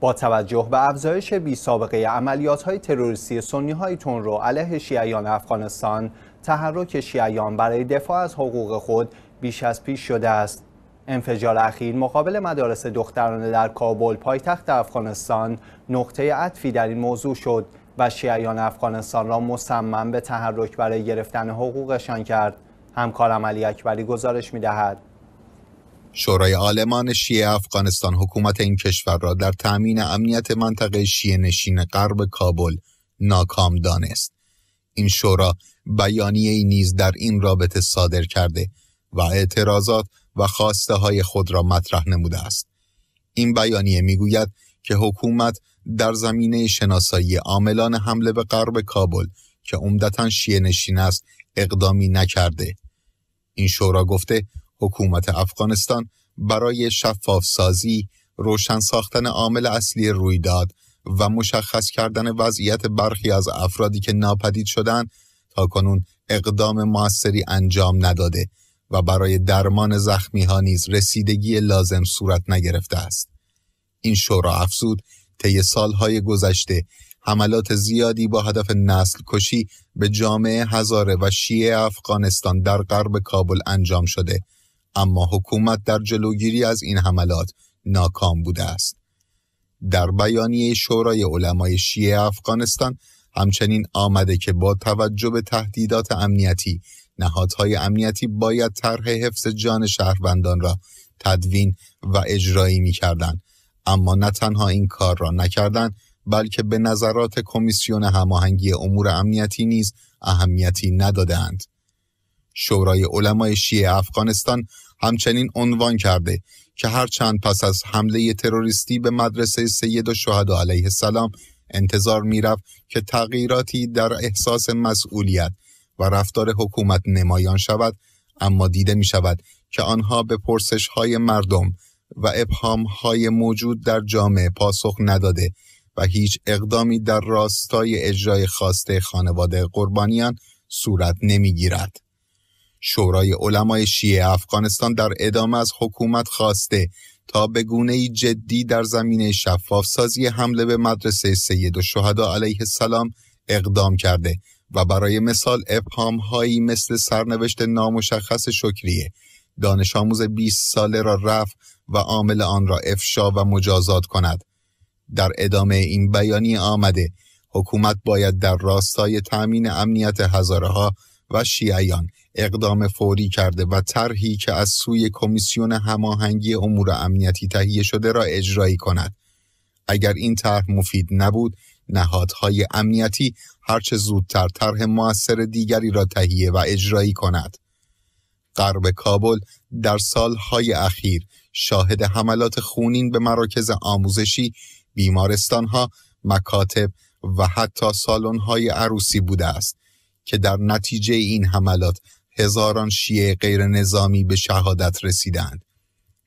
با توجه به افزایش بی سابقه عملیات های تروریستی سنی های تون رو علیه شیعیان افغانستان تحرک شیعیان برای دفاع از حقوق خود بیش از پیش شده است. انفجار اخیر مقابل مدارس دختران در کابل پایتخت افغانستان نقطه عطفی در این موضوع شد و شیعیان افغانستان را مصمم به تحرک برای گرفتن حقوقشان کرد. همکارم علی اکبری گزارش می دهد. شورای آلمان شیعه افغانستان حکومت این کشور را در تأمین امنیت منطقه شیعه نشین غرب کابل ناکام دانست. این شورا بیانیه ای نیز در این رابطه صادر کرده و اعتراضات و خواسته های خود را مطرح نموده است. این بیانیه میگوید که حکومت در زمینه شناسایی عاملان حمله به غرب کابل که عمدتا شیعه نشین است اقدامی نکرده. این شورا گفته حکومت افغانستان برای شفاف سازی، روشن ساختن عامل اصلی رویداد و مشخص کردن وضعیت برخی از افرادی که ناپدید شدند تا کنون اقدام موثری انجام نداده و برای درمان زخمی ها نیز رسیدگی لازم صورت نگرفته است. این شورا افزود طی سالهای گذشته حملات زیادی با هدف نسل کشی به جامعه هزاره و شیعه افغانستان در غرب کابل انجام شده اما حکومت در جلوگیری از این حملات ناکام بوده است. در بیانیه شورای علمای شیعه افغانستان همچنین آمده که با توجه به تهدیدات امنیتی نهادهای امنیتی باید طرح حفظ جان شهروندان را تدوین و اجرایی می کردن. اما نه تنها این کار را نکردند بلکه به نظرات کمیسیون هماهنگی امور امنیتی نیز اهمیتی ندادند. شورای علمای شیعه افغانستان همچنین عنوان کرده که هرچند پس از حمله تروریستی به مدرسه سید و شهدا علیه السلام انتظار میرفت که تغییراتی در احساس مسئولیت و رفتار حکومت نمایان شود اما دیده می شود که آنها به پرسش های مردم و ابهام های موجود در جامعه پاسخ نداده و هیچ اقدامی در راستای اجرای خواسته خانواده قربانیان صورت نمیگیرد. شورای علمای شیعه افغانستان در ادامه از حکومت خواسته تا به گونه جدی در زمینه شفاف سازی حمله به مدرسه سید و شهدا علیه السلام اقدام کرده و برای مثال ابهام هایی مثل سرنوشت نامشخص شکریه دانش آموز 20 ساله را رفت و عامل آن را افشا و مجازات کند در ادامه این بیانیه آمده حکومت باید در راستای تامین امنیت هزاره ها و شیعیان اقدام فوری کرده و طرحی که از سوی کمیسیون هماهنگی امور امنیتی تهیه شده را اجرایی کند اگر این طرح مفید نبود نهادهای امنیتی هرچه زودتر طرح موثر دیگری را تهیه و اجرایی کند غرب کابل در سالهای اخیر شاهد حملات خونین به مراکز آموزشی بیمارستانها مکاتب و حتی سالن‌های عروسی بوده است که در نتیجه این حملات هزاران شیعه غیر نظامی به شهادت رسیدند.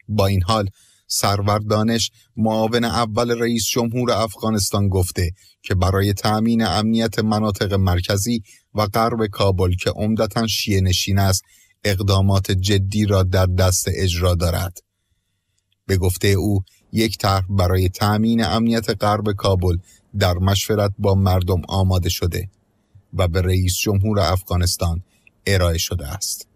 با این حال سرور دانش معاون اول رئیس جمهور افغانستان گفته که برای تأمین امنیت مناطق مرکزی و غرب کابل که عمدتا شیعه نشین است اقدامات جدی را در دست اجرا دارد. به گفته او یک طرح برای تأمین امنیت غرب کابل در مشورت با مردم آماده شده. و به رئیس جمهور افغانستان ارائه شده است.